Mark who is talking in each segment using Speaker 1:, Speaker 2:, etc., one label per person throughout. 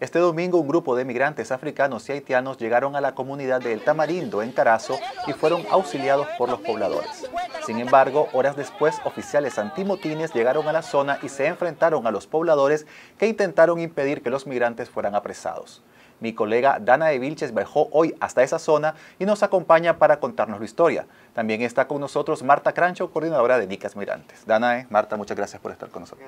Speaker 1: Este domingo un grupo de migrantes africanos y haitianos llegaron a la comunidad de El Tamarindo en Carazo y fueron auxiliados por los pobladores. Sin embargo, horas después oficiales antimotines llegaron a la zona y se enfrentaron a los pobladores que intentaron impedir que los migrantes fueran apresados. Mi colega Dana de Vilches viajó hoy hasta esa zona y nos acompaña para contarnos la historia. También está con nosotros Marta Crancho, coordinadora de Nicas Migrantes. Danae, eh, Marta, muchas gracias por estar con nosotros.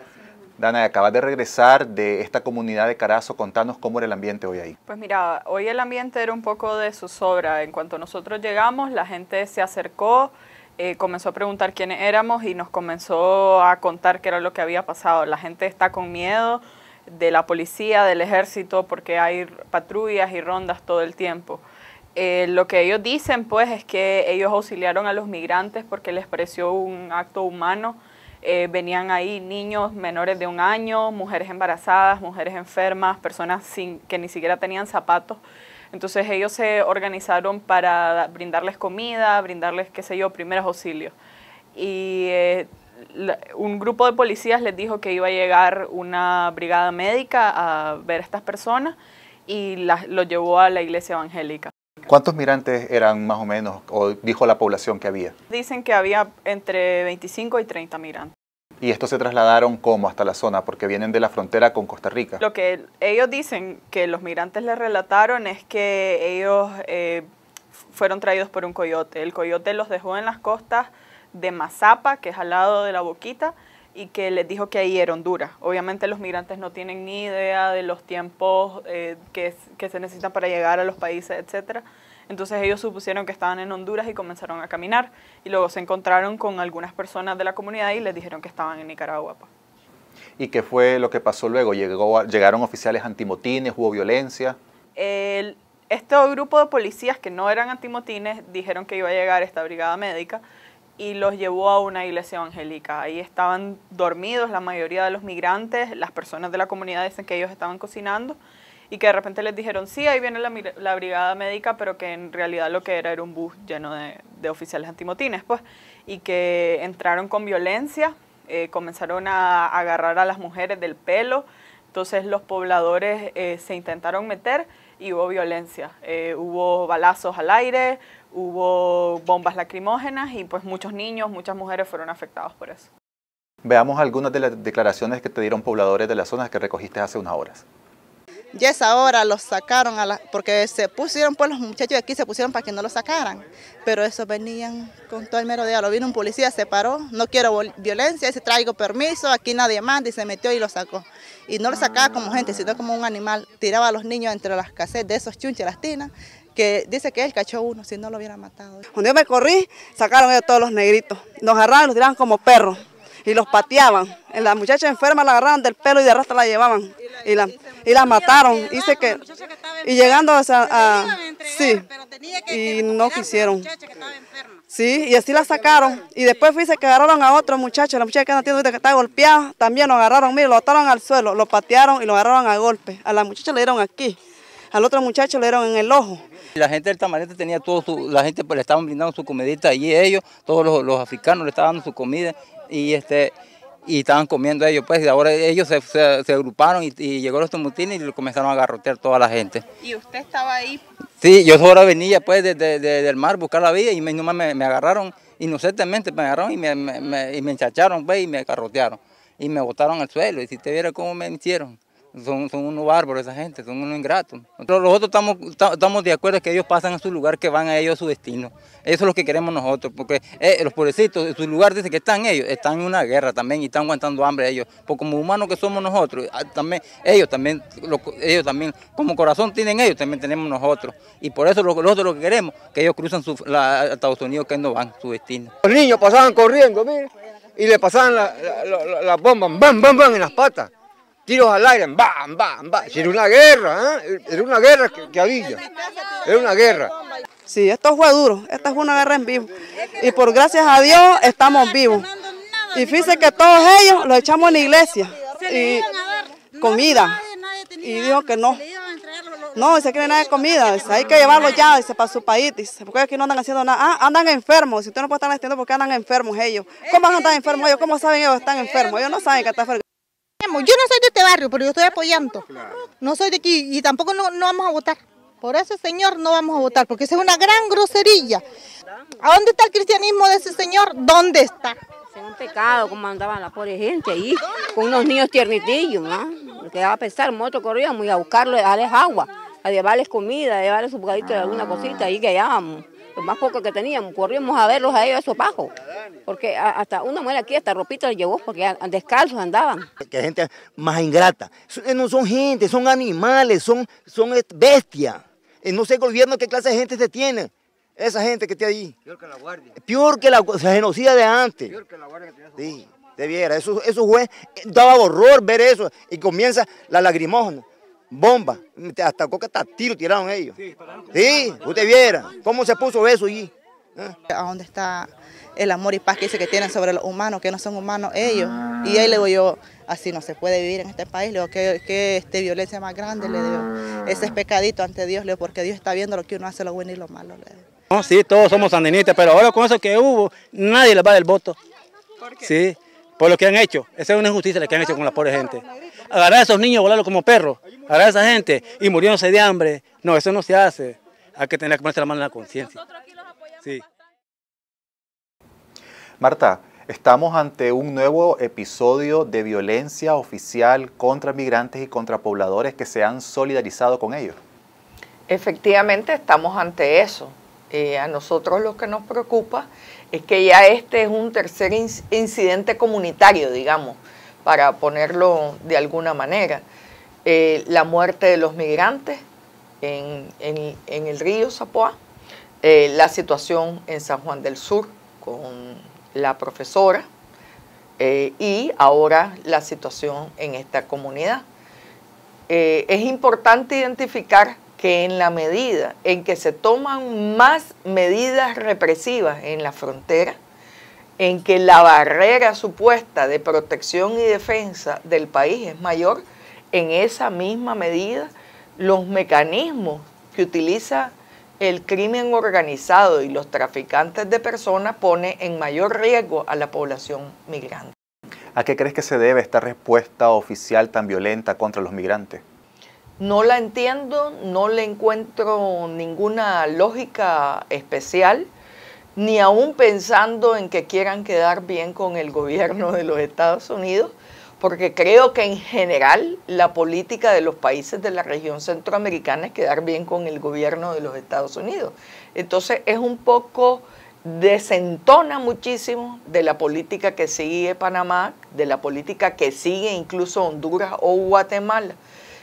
Speaker 1: Dana, acabas de regresar de esta comunidad de Carazo. Contanos cómo era el ambiente hoy ahí.
Speaker 2: Pues mira, hoy el ambiente era un poco de zozobra. En cuanto nosotros llegamos, la gente se acercó, eh, comenzó a preguntar quiénes éramos y nos comenzó a contar qué era lo que había pasado. La gente está con miedo de la policía, del ejército, porque hay patrullas y rondas todo el tiempo. Eh, lo que ellos dicen, pues, es que ellos auxiliaron a los migrantes porque les pareció un acto humano eh, venían ahí niños menores de un año, mujeres embarazadas, mujeres enfermas, personas sin, que ni siquiera tenían zapatos. Entonces ellos se organizaron para brindarles comida, brindarles, qué sé yo, primeros auxilios. Y eh, un grupo de policías les dijo que iba a llegar una brigada médica a ver a estas personas y los lo llevó a la iglesia evangélica.
Speaker 1: ¿Cuántos migrantes eran más o menos, o dijo la población que había?
Speaker 2: Dicen que había entre 25 y 30 migrantes.
Speaker 1: Y estos se trasladaron como hasta la zona, porque vienen de la frontera con Costa Rica. Lo
Speaker 2: que ellos dicen que los migrantes les relataron es que ellos eh, fueron traídos por un coyote. El coyote los dejó en las costas de Mazapa, que es al lado de la boquita, y que les dijo que ahí era Honduras. Obviamente los migrantes no tienen ni idea de los tiempos eh, que, que, se necesitan para llegar a los países, etcétera. Entonces ellos supusieron que estaban en Honduras y comenzaron a caminar y luego se encontraron con algunas personas de la comunidad y les dijeron que estaban en Nicaragua. Pues.
Speaker 1: ¿Y qué fue lo que pasó luego? ¿Llegaron oficiales antimotines? ¿Hubo violencia?
Speaker 2: este grupo de policías que no eran antimotines dijeron que iba a llegar esta brigada médica y los llevó a una iglesia evangélica. Ahí estaban dormidos la mayoría de los migrantes, las personas de la comunidad dicen que ellos estaban cocinando y que de repente les dijeron, sí, ahí viene la, brigada médica, pero que en realidad lo que era era un bus lleno de, oficiales antimotines, pues, y que entraron con violencia, eh, comenzaron a agarrar a las mujeres del pelo, entonces los pobladores eh, se intentaron meter y hubo violencia, eh, hubo balazos al aire, hubo bombas lacrimógenas y pues muchos niños, muchas mujeres fueron afectados por eso.
Speaker 1: Veamos algunas de las declaraciones que te dieron pobladores de las zonas que recogiste hace unas horas.
Speaker 2: Ya esa hora los sacaron, a la, porque se pusieron, pues los muchachos de aquí se pusieron para que no los sacaran. Pero esos venían con todo el mero Lo vino un policía, se paró, no quiero violencia, se traigo permiso, aquí nadie manda, y se metió y lo sacó. Y no lo sacaba como gente, sino como un animal. Tiraba a los niños entre las casetas de esos chunches, las tinas, que dice que él cachó uno, si no lo hubiera matado.
Speaker 3: Cuando yo me corrí, sacaron ellos todos los negritos. Nos agarraron y los tiraban como perros y los pateaban. La muchacha enferma la agarraban del pelo y de rasta la llevaban y la, y la
Speaker 2: mataron. que, y llegando a, sí, y no quisieron. Sí, y así la sacaron. Y después fuiste que agarraron a otro muchacho, la muchacha que
Speaker 3: anda tiene que está golpeada, también lo agarraron, mire, lo ataron al suelo, lo patearon y lo agarraron a golpe. A la
Speaker 4: muchacha le dieron aquí, al otro muchacho le dieron en el ojo. La gente del Tamarete tenía todo su, la gente pues le estaban brindando su comedita allí ellos, todos los, los africanos le estaban dando su comida y este y estaban comiendo ellos, pues, y ahora ellos se, se, agruparon y, y, llegó los mutines y lo comenzaron a garrotear toda la gente.
Speaker 2: ¿Y usted estaba ahí?
Speaker 4: Sí, yo ahora venía, pues, de, del mar, buscar la vida y me, nomás me, agarraron, inocentemente me agarraron y me, me, me enchacharon, pues, y me garrotearon. Y me botaron al suelo, y si te viera cómo me hicieron son, unos bárbaros esa gente, son unos ingratos. Nosotros, estamos, estamos de acuerdo que ellos pasan a su lugar, que van a ellos a su destino. Eso es lo que queremos nosotros, porque eh, los pobrecitos, en su lugar dice que están ellos, están en una guerra también y están aguantando hambre ellos. Porque como humanos que somos nosotros, ah, también, ellos también, ellos también, como corazón tienen ellos, también tenemos nosotros. Y por eso nosotros lo que queremos, que ellos cruzan a Estados Unidos, que no van, a su destino. Los niños pasaban corriendo, miren, y le pasaban las bombas, bam, bam, bam, en las patas tiros al aire, ¡bam, bam, bam! Era una guerra, ¿eh? Era una guerra que, había, era una guerra. Sí, esto fue duro,
Speaker 3: esta fue una guerra en vivo. Y por gracias a Dios estamos vivos. Y fíjense que todos ellos los echamos en la iglesia. Y comida. Y dijo que no. No, dice que no nada de comida, hay que llevarlo ya, dice, para su país, dice, porque aquí no andan haciendo nada. Ah, andan enfermos, si usted no puede estar en este porque andan enfermos ellos. ¿Cómo van a estar enfermos ellos? ¿Cómo saben ellos
Speaker 2: que están enfermos? Ellos no saben que están enfermos. Yo no soy de este barrio, pero yo estoy apoyando. No soy de aquí y tampoco no, vamos a votar. Por ese señor, no vamos a votar, porque esa es una gran grosería.
Speaker 4: ¿A dónde está el cristianismo de ese señor? ¿Dónde está? Es un pecado como andaban la pobre gente ahí, con unos niños tiernitillos, ¿no? que a pensar, moto corríamos y a buscarles a agua, a llevarles comida, a llevarles un bocadito de alguna cosita, ahí que hallábamos. Lo más poco que teníamos, corríamos a verlos a ellos, a esos pajos. Porque hasta una mujer aquí, hasta ropita le llevó, porque descalzos andaban. Que gente más ingrata. Eh, no son gente, son animales, son, son bestias. Eh, no sé, gobierno, qué clase de gente se tiene. Esa gente que está ahí. Peor que la guardia. Peor que la genocida de antes. Peor que la guardia que Sí, debiera. Eso, eso fue, eh, daba horror ver eso. Y comienza la lagrimógena bomba, hasta coca hasta tiro tiraron ellos. Sí, sí usted viera cómo se puso eso allí. ¿A dónde está el amor y paz que dice que tienen sobre los humanos, que no son humanos ellos? Y ahí le digo
Speaker 2: yo, así no se puede vivir en este país, le digo, ¿qué, qué este, violencia más grande? Le digo, ese es pecadito ante Dios, le digo, porque Dios está viendo lo que uno hace, lo bueno y lo malo.
Speaker 4: No, sí, todos somos sandinistas, pero ahora con eso que hubo, nadie le va del voto. ¿Por qué? Sí, por lo que han hecho. Esa es una injusticia la que han hecho con la pobre gente. Agarrar a esos niños, volarlos como perros, agarrar a esa gente y muriéndose de hambre. No, eso no se hace. Hay que tener que ponerse la mano en la conciencia.
Speaker 1: Marta, estamos ante un nuevo episodio de violencia oficial contra migrantes y contra pobladores que se han solidarizado con ellos.
Speaker 3: Efectivamente, estamos ante eso. Eh, a nosotros lo que nos preocupa es que ya este es un tercer incidente comunitario, digamos, para ponerlo de alguna manera. Eh, la muerte de los migrantes en, en el río Zapoá, eh, la situación en San Juan del Sur con la profesora eh, y ahora la situación en esta comunidad. Eh, es importante identificar que en la medida en que se toman más medidas represivas en la frontera, en que la barrera supuesta de protección y defensa del país es mayor, en esa misma medida los mecanismos que utiliza el crimen organizado y los traficantes de personas pone en mayor riesgo a la población migrante.
Speaker 1: ¿A qué crees que se debe esta respuesta oficial tan violenta contra los migrantes?
Speaker 3: No la entiendo, no le encuentro ninguna lógica especial, ni aún pensando en que quieran quedar bien con el gobierno de los Estados Unidos, porque creo que en general la política de los países de la región centroamericana es quedar bien con el gobierno de los Estados Unidos. Entonces es un poco desentona muchísimo de la política que sigue Panamá, de la política que sigue incluso Honduras o Guatemala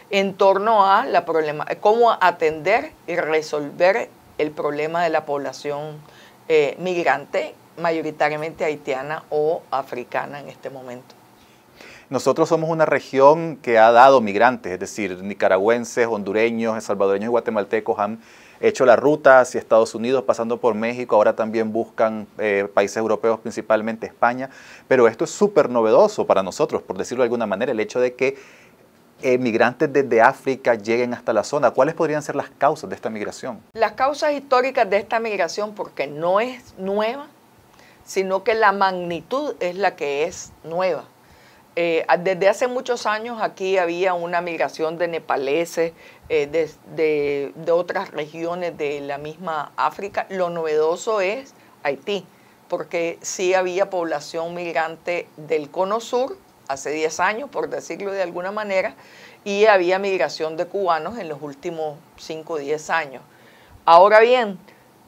Speaker 3: en torno a la problema, cómo atender y resolver el problema de la población eh, migrante, mayoritariamente haitiana o africana en este momento.
Speaker 1: Nosotros somos una región que ha dado migrantes, es decir, nicaragüenses, hondureños, salvadoreños y guatemaltecos han hecho la ruta hacia Estados Unidos, pasando por México, ahora también buscan eh, países europeos, principalmente España, pero esto es súper novedoso para nosotros, por decirlo de alguna manera, el hecho de que migrantes desde África lleguen hasta la zona. ¿Cuáles podrían ser las causas de esta migración?
Speaker 3: Las causas históricas de esta migración, porque no es nueva, sino que la magnitud es la que es nueva. Eh, desde hace muchos años aquí había una migración de nepaleses eh, de, otras regiones de la misma África. Lo novedoso es Haití, porque sí había población migrante del cono sur hace 10 años, por decirlo de alguna manera, y había migración de cubanos en los últimos 5 o 10 años. Ahora bien,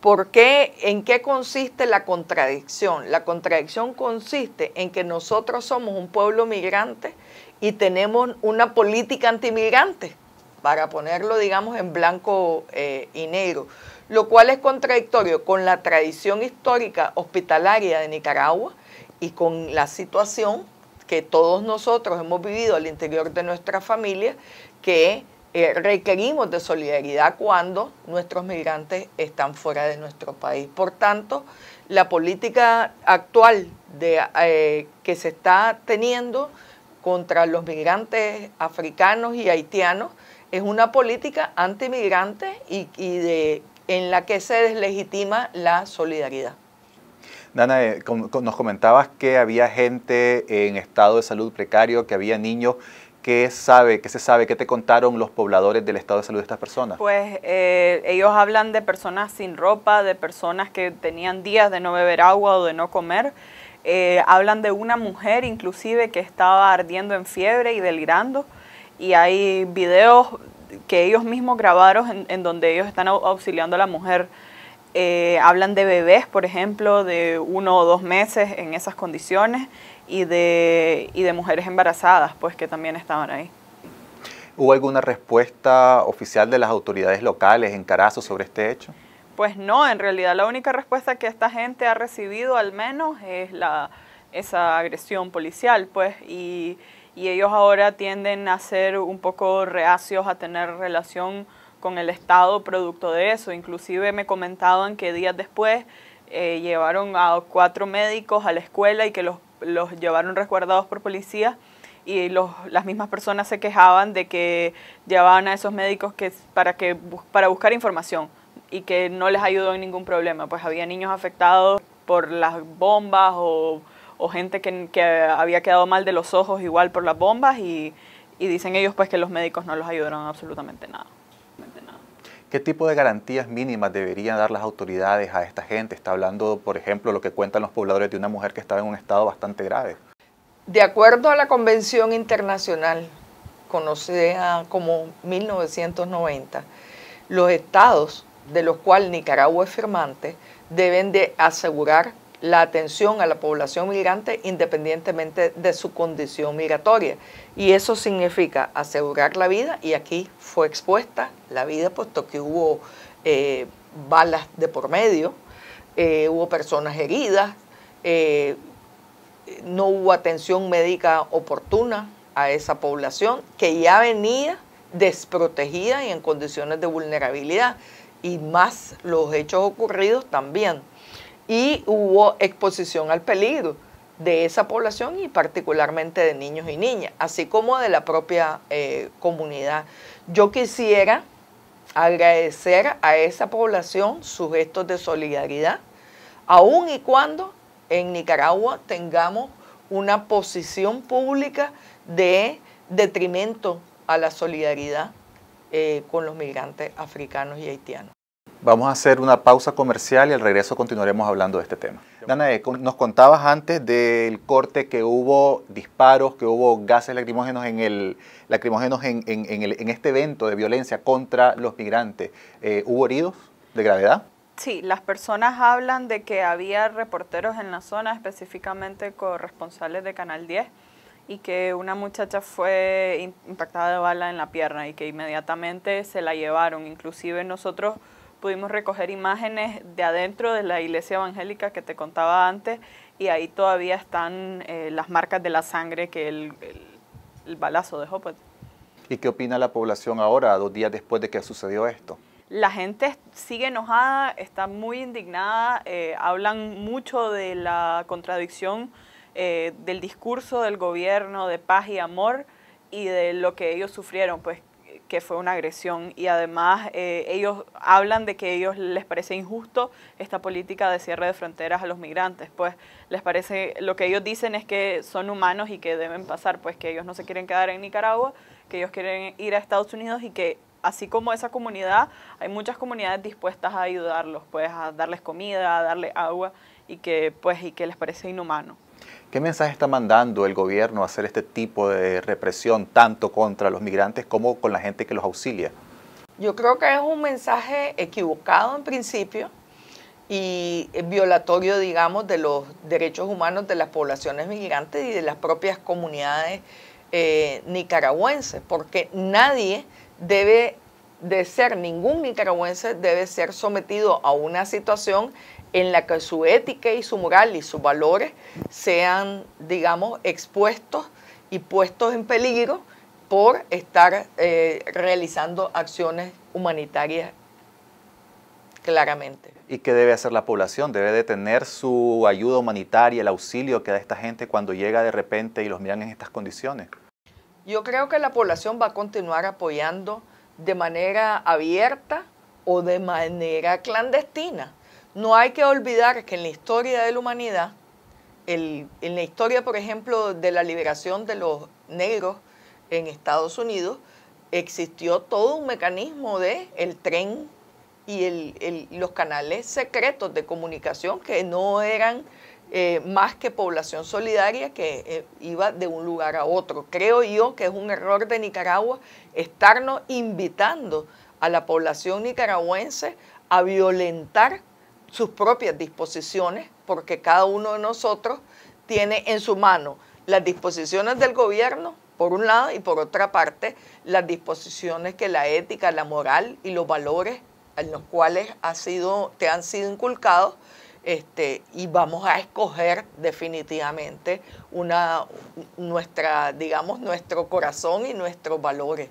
Speaker 3: ¿Por qué? ¿En qué consiste la contradicción? La contradicción consiste en que nosotros somos un pueblo migrante y tenemos una política antimigrante, para ponerlo, digamos, en blanco eh, y negro, lo cual es contradictorio con la tradición histórica hospitalaria de Nicaragua y con la situación que todos nosotros hemos vivido al interior de nuestra familia, que eh, requerimos de solidaridad cuando nuestros migrantes están fuera de nuestro país. Por tanto, la política actual eh, que se está teniendo contra los migrantes africanos y haitianos es una política antimigrante y, y de, en la que se deslegitima la solidaridad.
Speaker 1: Dana, eh, nos comentabas que había gente en estado de salud precario, que había niños ¿Qué sabe, qué se sabe, qué te contaron los pobladores del estado de salud de estas personas?
Speaker 2: Pues eh, ellos hablan de personas sin ropa, de personas que tenían días de no beber agua o de no comer. Eh, hablan de una mujer inclusive que estaba ardiendo en fiebre y delirando. Y hay videos que ellos mismos grabaron en, donde ellos están auxiliando a la mujer. Eh, hablan de bebés, por ejemplo, de uno o dos meses en esas condiciones y de, de mujeres embarazadas, pues que también estaban ahí.
Speaker 1: ¿Hubo alguna respuesta oficial de las autoridades locales en Carazo sobre este hecho?
Speaker 2: Pues no, en realidad la única respuesta que esta gente ha recibido al menos es la, esa agresión policial, pues, y, ellos ahora tienden a ser un poco reacios a tener relación con el Estado producto de eso. Inclusive me comentaban que días después eh, llevaron a cuatro médicos a la escuela y que los los llevaron resguardados por policías y los, las mismas personas se quejaban de que llevaban a esos médicos que, para, que, para buscar información y que no les ayudó en ningún problema, pues había niños afectados por las bombas o, gente que, había quedado mal de los ojos igual por las bombas y, y dicen ellos pues que los médicos no los ayudaron absolutamente nada.
Speaker 1: ¿Qué tipo de garantías mínimas deberían dar las autoridades a esta gente? Está hablando, por ejemplo, lo que cuentan los pobladores de una mujer que estaba en un estado bastante grave. De
Speaker 3: acuerdo a la Convención Internacional, conocida como 1990, los estados de los cuales Nicaragua es firmante deben de asegurar la atención a la población migrante independientemente de su condición migratoria. Y eso significa asegurar la vida y aquí fue expuesta la vida puesto que hubo eh, balas de por medio, eh, hubo personas heridas, eh, no hubo atención médica oportuna a esa población que ya venía desprotegida y en condiciones de vulnerabilidad y más los hechos ocurridos también y hubo exposición al peligro de esa población y particularmente de niños y niñas, así como de la propia eh, comunidad. Yo quisiera agradecer a esa población sus gestos de solidaridad, aun y cuando en Nicaragua tengamos una posición pública de detrimento a la solidaridad eh, con los migrantes africanos y haitianos.
Speaker 1: Vamos a hacer una pausa comercial y al regreso continuaremos hablando de este tema. Danae, eh, nos contabas antes del corte que hubo disparos, que hubo gases lacrimógenos en el, lacrimógenos en, este evento de violencia contra los migrantes. Eh, ¿Hubo heridos de gravedad?
Speaker 2: Sí, las personas hablan de que había reporteros en la zona, específicamente corresponsales de Canal 10, y que una muchacha fue impactada de bala en la pierna y que inmediatamente se la llevaron. Inclusive nosotros pudimos recoger imágenes de adentro de la iglesia evangélica que te contaba antes y ahí todavía están eh, las marcas de la sangre que el, el, balazo dejó. Pues.
Speaker 1: ¿Y qué opina la población ahora, dos días después de que sucedió esto?
Speaker 2: La gente sigue enojada, está muy indignada, eh, hablan mucho de la contradicción eh, del discurso del gobierno de paz y amor y de lo que ellos sufrieron, pues que fue una agresión y además eh, ellos hablan de que ellos les parece injusto esta política de cierre de fronteras a los migrantes, pues les parece, lo que ellos dicen es que son humanos y que deben pasar, pues que ellos no se quieren quedar en Nicaragua, que ellos quieren ir a Estados Unidos y que así como esa comunidad, hay muchas comunidades dispuestas a ayudarlos, pues a darles comida, a darles agua y que pues y que les parece inhumano.
Speaker 1: ¿Qué mensaje está mandando el gobierno a hacer este tipo de represión tanto contra los migrantes como con la gente que los auxilia?
Speaker 3: Yo creo que es un mensaje equivocado en principio y violatorio, digamos, de los derechos humanos de las poblaciones migrantes y de las propias comunidades eh, nicaragüenses, porque nadie debe de ser, ningún nicaragüense debe ser sometido a una situación en la que su ética y su moral y sus valores sean, digamos, expuestos y puestos en peligro por estar eh, realizando acciones humanitarias claramente.
Speaker 1: ¿Y qué debe hacer la población? ¿Debe detener su ayuda humanitaria, el auxilio que da esta gente cuando llega de repente y los miran en estas condiciones?
Speaker 3: Yo creo que la población va a continuar apoyando de manera abierta o de manera clandestina no hay que olvidar que en la historia de la humanidad, en la historia, por ejemplo, de la liberación de los negros en Estados Unidos, existió todo un mecanismo de el tren y los canales secretos de comunicación que no eran eh, más que población solidaria que eh, iba de un lugar a otro. Creo yo que es un error de Nicaragua estarnos invitando a la población nicaragüense a violentar sus propias disposiciones, porque cada uno de nosotros tiene en su mano las disposiciones del gobierno, por un lado, y por otra parte, las disposiciones que la ética, la moral y los valores en los cuales ha sido, te han sido inculcados, este, y vamos a escoger definitivamente una, nuestra, digamos, nuestro corazón y nuestros valores.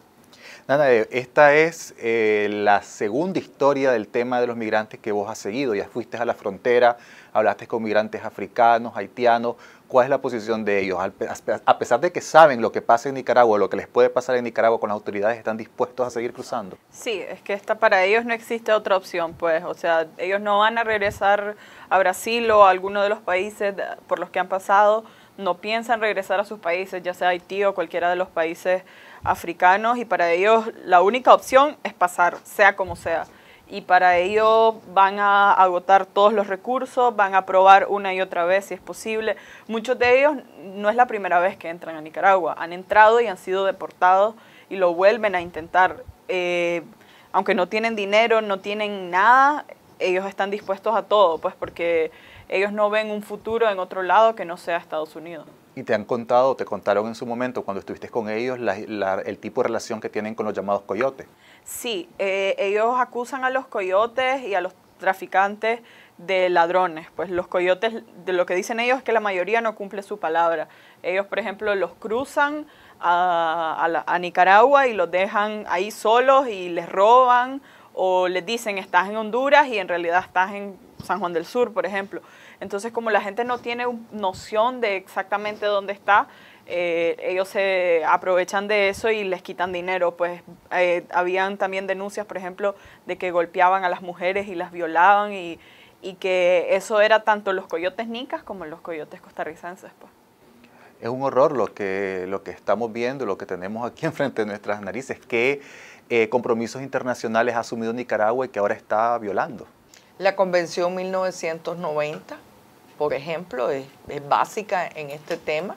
Speaker 1: Nana, eh, esta es eh, la segunda historia del tema de los migrantes que vos has seguido. Ya fuiste a la frontera, hablaste con migrantes africanos, haitianos. ¿Cuál es la posición de ellos? A pesar de que saben lo que pasa en Nicaragua, lo que les puede pasar en Nicaragua con las autoridades, ¿están dispuestos a seguir cruzando?
Speaker 2: Sí, es que esta, para ellos no existe otra opción, pues. O sea, ellos no van a regresar a Brasil o a alguno de los países por los que han pasado. No piensan regresar a sus países, ya sea Haití o cualquiera de los países africanos y para ellos la única opción es pasar, sea como sea. Y para ello van a agotar todos los recursos, van a probar una y otra vez si es posible. Muchos de ellos no es la primera vez que entran a Nicaragua, han entrado y han sido deportados y lo vuelven a intentar. Eh, aunque no tienen dinero, no tienen nada, ellos están dispuestos a todo, pues porque ellos no ven un futuro en otro lado que no sea Estados Unidos
Speaker 1: y te han contado, te contaron en su momento cuando estuviste con ellos el tipo de relación que tienen con los llamados coyotes.
Speaker 2: Sí, eh, ellos acusan a los coyotes y a los traficantes de ladrones. Pues los coyotes, de lo que dicen ellos es que la mayoría no cumple su palabra. Ellos, por ejemplo, los cruzan a, a Nicaragua y los dejan ahí solos y les roban o les dicen estás en Honduras y en realidad estás en San Juan del Sur, por ejemplo. Entonces, como la gente no tiene noción de exactamente dónde está, eh, ellos se aprovechan de eso y les quitan dinero. Pues eh, habían también denuncias, por ejemplo, de que golpeaban a las mujeres y las violaban y, que eso era tanto los coyotes nicas como los coyotes costarricenses. Pues.
Speaker 1: Es un horror lo que, lo que estamos viendo, lo que tenemos aquí enfrente de nuestras narices, qué eh, compromisos internacionales ha asumido Nicaragua y que ahora está violando.
Speaker 3: La Convención 1990 por ejemplo, es, básica en este tema.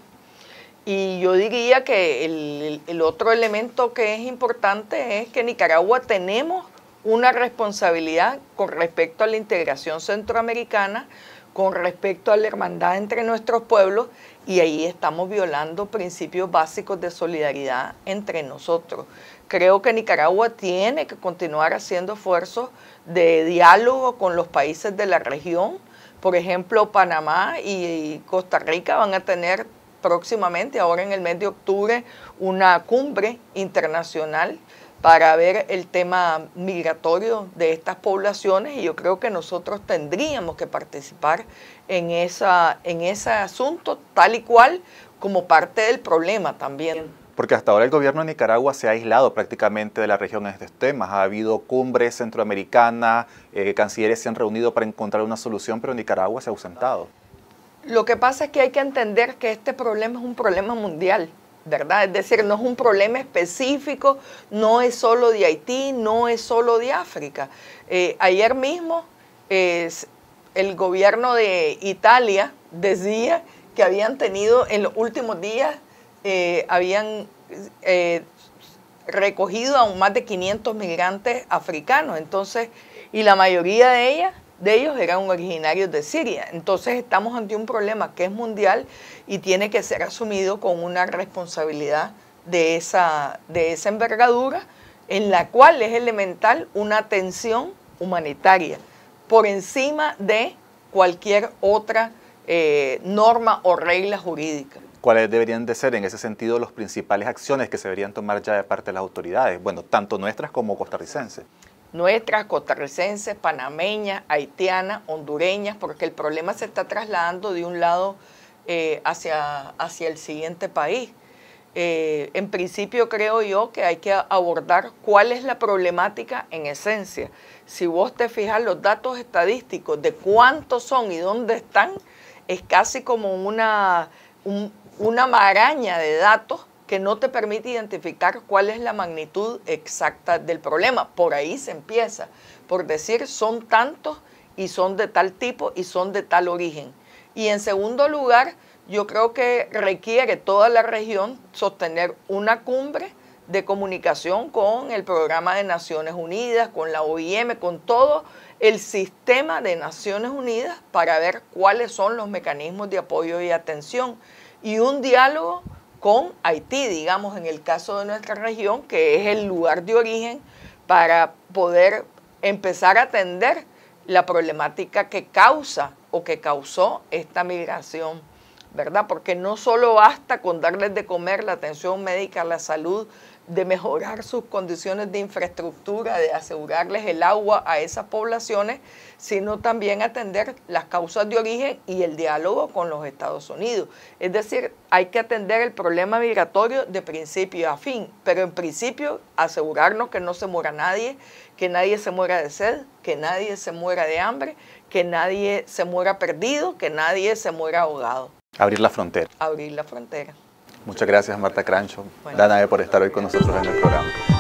Speaker 3: Y yo diría que el, el, otro elemento que es importante es que Nicaragua tenemos una responsabilidad con respecto a la integración centroamericana, con respecto a la hermandad entre nuestros pueblos, y ahí estamos violando principios básicos de solidaridad entre nosotros. Creo que Nicaragua tiene que continuar haciendo esfuerzos de diálogo con los países de la región, por ejemplo, Panamá y Costa Rica van a tener próximamente, ahora en el mes de octubre, una cumbre internacional para ver el tema migratorio de estas poblaciones y yo creo que nosotros tendríamos que participar en, esa, en ese asunto tal y cual como parte del problema también.
Speaker 1: Porque hasta ahora el gobierno de Nicaragua se ha aislado prácticamente de la región en estos temas. Ha habido cumbres centroamericanas, eh, cancilleres se han reunido para encontrar una solución, pero Nicaragua se ha ausentado.
Speaker 3: Lo que pasa es que hay que entender que este problema es un problema mundial. ¿verdad? Es decir, no es un problema específico, no es solo de Haití, no es solo de África. Eh, ayer mismo el gobierno de Italia decía que habían tenido en los últimos días eh, habían eh, recogido aún más de 500 migrantes africanos, entonces, y la mayoría de ellas de ellos eran originarios de Siria. Entonces estamos ante un problema que es mundial y tiene que ser asumido con una responsabilidad de esa, envergadura, en la cual es elemental una atención humanitaria, por encima de cualquier otra eh, norma o regla jurídica
Speaker 1: cuáles deberían de ser en ese sentido las principales acciones que se deberían tomar ya de parte de las autoridades, bueno, tanto nuestras como costarricenses.
Speaker 3: Nuestras, costarricenses, panameñas, haitianas, hondureñas, porque el problema se está trasladando de un lado eh, hacia, hacia el siguiente país. Eh, en principio creo yo que hay que abordar cuál es la problemática en esencia. Si vos te fijas los datos estadísticos de cuántos son y dónde están, es casi como una, un, una maraña de datos que no te permite identificar cuál es la magnitud exacta del problema. Por ahí se empieza, por decir son tantos y son de tal tipo y son de tal origen. Y en segundo lugar, yo creo que requiere toda la región sostener una cumbre de comunicación con el programa de Naciones Unidas, con la OIM, con todo el sistema de Naciones Unidas para ver cuáles son los mecanismos de apoyo y atención y un diálogo con Haití, digamos, en el caso de nuestra región, que es el lugar de origen para poder empezar a atender la problemática que causa o que causó esta migración, ¿verdad? Porque no solo basta con darles de comer la atención médica, la salud, de mejorar sus condiciones de infraestructura, de asegurarles el agua a esas poblaciones, sino también atender las causas de origen y el diálogo con los Estados Unidos. Es decir, hay que atender el problema migratorio de principio a fin, pero en principio asegurarnos que no se muera nadie, que nadie se muera de sed, que nadie se muera de hambre, que nadie se muera perdido, que nadie se muera ahogado.
Speaker 1: Abrir la frontera.
Speaker 3: Abrir la frontera.
Speaker 1: Muchas gracias Marta Crancho, Danae por estar hoy con nosotros en el programa.